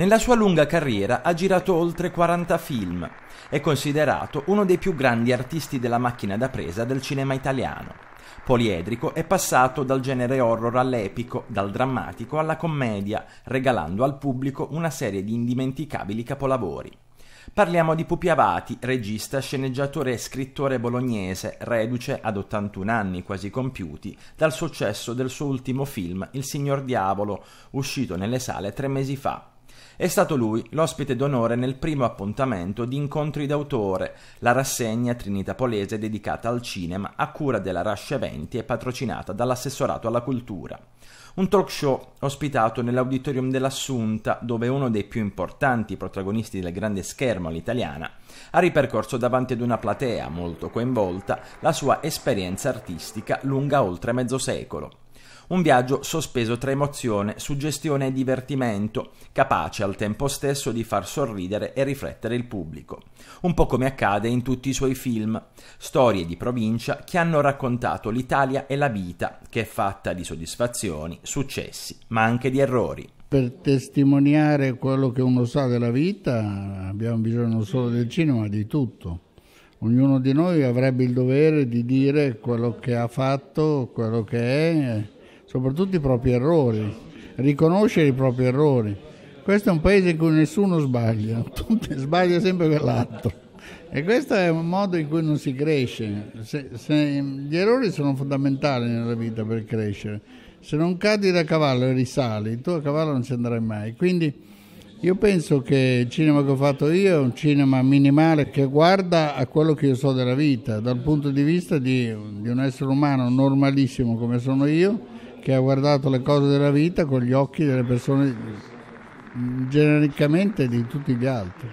Nella sua lunga carriera ha girato oltre 40 film. È considerato uno dei più grandi artisti della macchina da presa del cinema italiano. Poliedrico è passato dal genere horror all'epico, dal drammatico alla commedia, regalando al pubblico una serie di indimenticabili capolavori. Parliamo di Pupi Avati, regista, sceneggiatore e scrittore bolognese, reduce ad 81 anni quasi compiuti dal successo del suo ultimo film Il signor Diavolo, uscito nelle sale tre mesi fa. È stato lui l'ospite d'onore nel primo appuntamento di Incontri d'autore, la rassegna trinitapolese dedicata al cinema a cura della Rascia Eventi e patrocinata dall'assessorato alla cultura. Un talk show ospitato nell'auditorium dell'Assunta, dove uno dei più importanti protagonisti del grande schermo all'italiana ha ripercorso davanti ad una platea molto coinvolta la sua esperienza artistica lunga oltre mezzo secolo. Un viaggio sospeso tra emozione, suggestione e divertimento, capace al tempo stesso di far sorridere e riflettere il pubblico. Un po' come accade in tutti i suoi film, storie di provincia che hanno raccontato l'Italia e la vita, che è fatta di soddisfazioni, successi, ma anche di errori per testimoniare quello che uno sa della vita abbiamo bisogno non solo del cinema, ma di tutto. Ognuno di noi avrebbe il dovere di dire quello che ha fatto, quello che è, soprattutto i propri errori, riconoscere i propri errori. Questo è un paese in cui nessuno sbaglia, tutti sbaglia sempre quell'altro. E questo è un modo in cui non si cresce. Se, se, gli errori sono fondamentali nella vita per crescere. Se non cadi da cavallo e risali, tu a cavallo non ci andrai mai. Quindi io penso che il cinema che ho fatto io è un cinema minimale che guarda a quello che io so della vita, dal punto di vista di, di un essere umano normalissimo come sono io, che ha guardato le cose della vita con gli occhi delle persone genericamente di tutti gli altri.